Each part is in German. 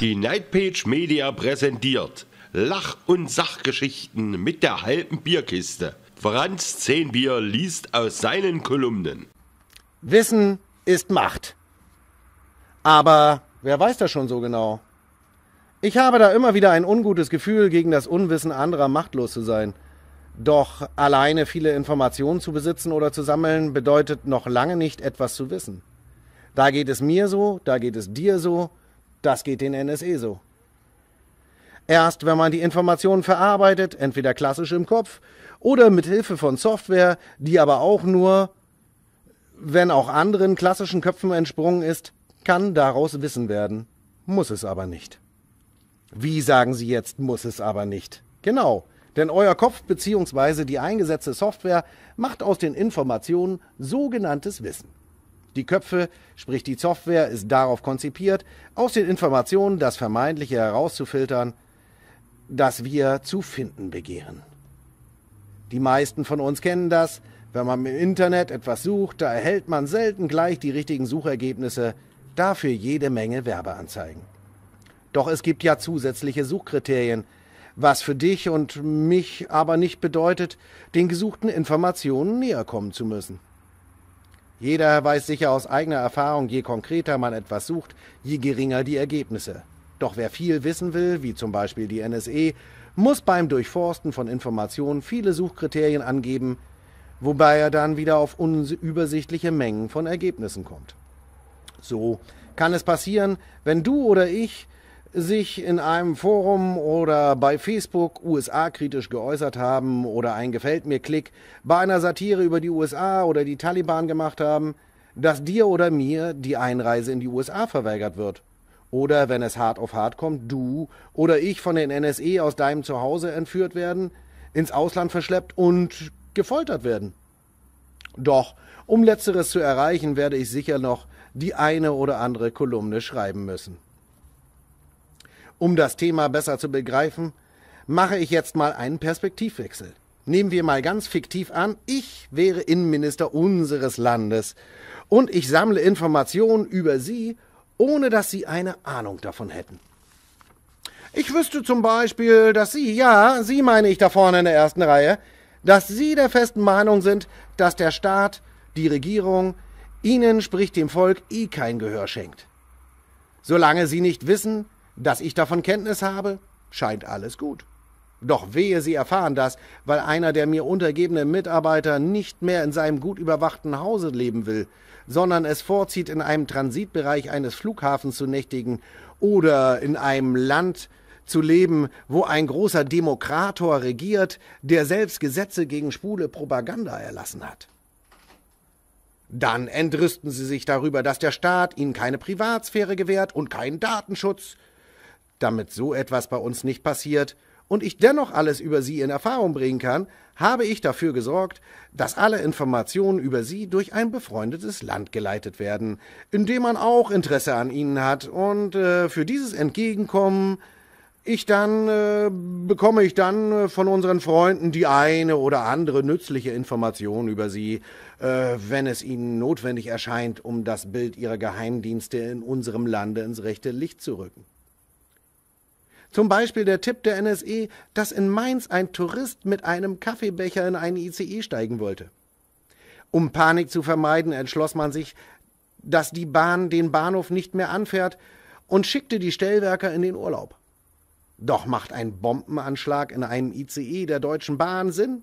Die Nightpage Media präsentiert Lach- und Sachgeschichten mit der halben Bierkiste. Franz Zehnbier liest aus seinen Kolumnen. Wissen ist Macht. Aber wer weiß das schon so genau? Ich habe da immer wieder ein ungutes Gefühl, gegen das Unwissen anderer machtlos zu sein. Doch alleine viele Informationen zu besitzen oder zu sammeln, bedeutet noch lange nicht etwas zu wissen. Da geht es mir so, da geht es dir so, das geht den NSE so. Erst wenn man die Informationen verarbeitet, entweder klassisch im Kopf oder mit Hilfe von Software, die aber auch nur, wenn auch anderen klassischen Köpfen entsprungen ist, kann daraus Wissen werden. Muss es aber nicht. Wie sagen Sie jetzt, muss es aber nicht? Genau, denn euer Kopf bzw. die eingesetzte Software macht aus den Informationen sogenanntes Wissen. Die Köpfe, sprich die Software, ist darauf konzipiert, aus den Informationen das Vermeintliche herauszufiltern, das wir zu finden begehren. Die meisten von uns kennen das. Wenn man im Internet etwas sucht, da erhält man selten gleich die richtigen Suchergebnisse, dafür jede Menge Werbeanzeigen. Doch es gibt ja zusätzliche Suchkriterien, was für dich und mich aber nicht bedeutet, den gesuchten Informationen näher kommen zu müssen. Jeder weiß sicher aus eigener Erfahrung, je konkreter man etwas sucht, je geringer die Ergebnisse. Doch wer viel wissen will, wie zum Beispiel die NSE, muss beim Durchforsten von Informationen viele Suchkriterien angeben, wobei er dann wieder auf unübersichtliche Mengen von Ergebnissen kommt. So kann es passieren, wenn du oder ich sich in einem Forum oder bei Facebook USA kritisch geäußert haben oder ein Gefällt mir Klick bei einer Satire über die USA oder die Taliban gemacht haben, dass dir oder mir die Einreise in die USA verweigert wird. Oder wenn es hart auf hart kommt, du oder ich von den NSE aus deinem Zuhause entführt werden, ins Ausland verschleppt und gefoltert werden. Doch, um letzteres zu erreichen, werde ich sicher noch die eine oder andere Kolumne schreiben müssen. Um das Thema besser zu begreifen, mache ich jetzt mal einen Perspektivwechsel. Nehmen wir mal ganz fiktiv an, ich wäre Innenminister unseres Landes und ich sammle Informationen über Sie, ohne dass Sie eine Ahnung davon hätten. Ich wüsste zum Beispiel, dass Sie, ja, Sie meine ich da vorne in der ersten Reihe, dass Sie der festen Meinung sind, dass der Staat, die Regierung, Ihnen, sprich dem Volk, eh kein Gehör schenkt. Solange Sie nicht wissen, dass ich davon Kenntnis habe, scheint alles gut. Doch wehe, sie erfahren das, weil einer der mir untergebenen Mitarbeiter nicht mehr in seinem gut überwachten Hause leben will, sondern es vorzieht, in einem Transitbereich eines Flughafens zu nächtigen oder in einem Land zu leben, wo ein großer Demokrator regiert, der selbst Gesetze gegen schwule Propaganda erlassen hat. Dann entrüsten sie sich darüber, dass der Staat ihnen keine Privatsphäre gewährt und keinen Datenschutz, damit so etwas bei uns nicht passiert und ich dennoch alles über Sie in Erfahrung bringen kann, habe ich dafür gesorgt, dass alle Informationen über Sie durch ein befreundetes Land geleitet werden, in dem man auch Interesse an Ihnen hat und äh, für dieses Entgegenkommen ich dann äh, bekomme ich dann äh, von unseren Freunden die eine oder andere nützliche Information über sie, äh, wenn es ihnen notwendig erscheint, um das Bild ihrer Geheimdienste in unserem Lande ins rechte Licht zu rücken. Zum Beispiel der Tipp der NSE, dass in Mainz ein Tourist mit einem Kaffeebecher in einen ICE steigen wollte. Um Panik zu vermeiden, entschloss man sich, dass die Bahn den Bahnhof nicht mehr anfährt und schickte die Stellwerker in den Urlaub. Doch macht ein Bombenanschlag in einem ICE der Deutschen Bahn Sinn?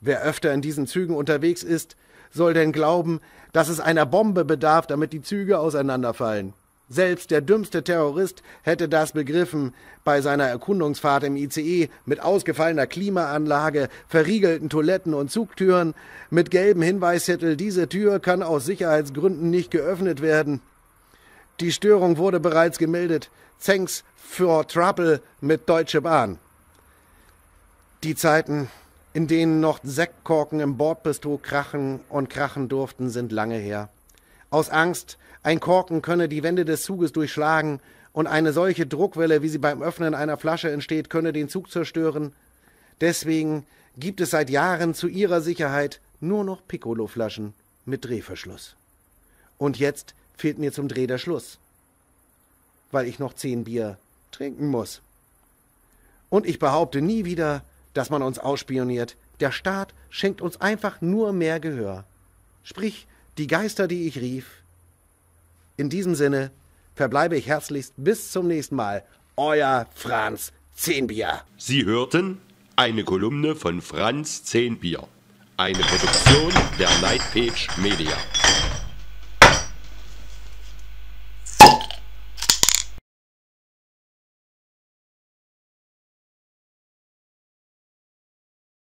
Wer öfter in diesen Zügen unterwegs ist, soll denn glauben, dass es einer Bombe bedarf, damit die Züge auseinanderfallen. Selbst der dümmste Terrorist hätte das begriffen. Bei seiner Erkundungsfahrt im ICE mit ausgefallener Klimaanlage, verriegelten Toiletten und Zugtüren, mit gelbem Hinweissettel, diese Tür kann aus Sicherheitsgründen nicht geöffnet werden. Die Störung wurde bereits gemeldet. Thanks for trouble mit Deutsche Bahn. Die Zeiten, in denen noch Sektkorken im Bordbistro krachen und krachen durften, sind lange her. Aus Angst, ein Korken könne die Wände des Zuges durchschlagen und eine solche Druckwelle, wie sie beim Öffnen einer Flasche entsteht, könne den Zug zerstören. Deswegen gibt es seit Jahren zu ihrer Sicherheit nur noch Piccolo-Flaschen mit Drehverschluss. Und jetzt fehlt mir zum Dreh der Schluss, weil ich noch zehn Bier trinken muss. Und ich behaupte nie wieder, dass man uns ausspioniert. Der Staat schenkt uns einfach nur mehr Gehör. Sprich, die Geister, die ich rief, in diesem Sinne verbleibe ich herzlichst bis zum nächsten Mal. Euer Franz Zehnbier. Sie hörten eine Kolumne von Franz Zehnbier. Eine Produktion der Lightpage Media.